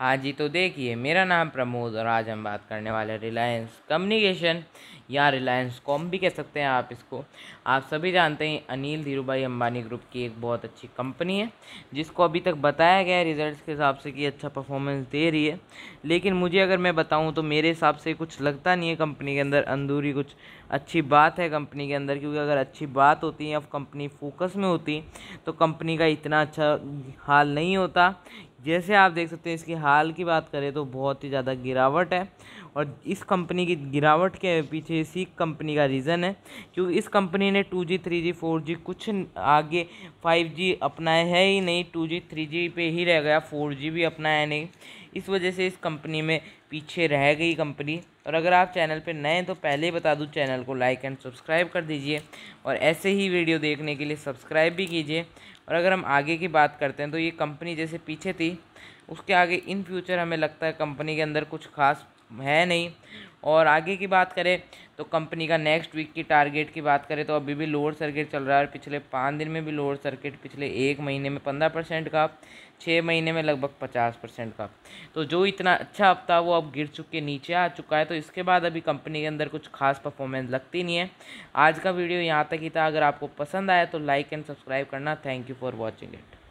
हाँ जी तो देखिए मेरा नाम प्रमोद और आज हम बात करने वाले रिलायंस कम्युनिकेशन या रिलायंस कॉम भी कह सकते हैं आप इसको आप सभी जानते हैं अनिल धीरू भाई अम्बानी ग्रुप की एक बहुत अच्छी कंपनी है जिसको अभी तक बताया गया है रिजल्ट्स के हिसाब से कि अच्छा परफॉर्मेंस दे रही है लेकिन मुझे अगर मैं बताऊँ तो मेरे हिसाब से कुछ लगता नहीं है कंपनी के अंदर अंदूरी कुछ अच्छी बात है कंपनी के अंदर क्योंकि अगर अच्छी बात होती है कंपनी फोकस में होती तो कंपनी का इतना अच्छा हाल नहीं होता जैसे आप देख सकते हैं इसकी हाल की बात करें तो बहुत ही ज़्यादा गिरावट है और इस कंपनी की गिरावट के पीछे इसी कंपनी का रीज़न है क्योंकि इस कंपनी ने two G three G four G कुछ आगे फाइव जी अपनाया है ही नहीं टू जी थ्री जी पे ही रह गया फोर जी भी अपनाया नहीं इस वजह से इस कंपनी में पीछे रह गई कंपनी और अगर आप चैनल पर नए हैं तो पहले ही बता दूँ चैनल को लाइक एंड सब्सक्राइब कर दीजिए और ऐसे ही वीडियो देखने के लिए सब्सक्राइब भी कीजिए और अगर हम आगे की बात करते हैं तो ये कंपनी जैसे पीछे थी उसके आगे इन फ्यूचर हमें लगता है कंपनी के अंदर कुछ खास है नहीं और आगे की बात करें तो कंपनी का नेक्स्ट वीक की टारगेट की बात करें तो अभी भी लोअर सर्किट चल रहा है पिछले पाँच दिन में भी लोअर सर्किट पिछले एक महीने में पंद्रह परसेंट का छः महीने में लगभग पचास परसेंट का तो जो इतना अच्छा हफ्ता वो अब गिर चुके नीचे आ चुका है तो इसके बाद अभी कंपनी के अंदर कुछ खास परफॉर्मेंस लगती नहीं है आज का वीडियो यहाँ तक ही था अगर आपको पसंद आया तो लाइक एंड सब्सक्राइब करना thank you for watching it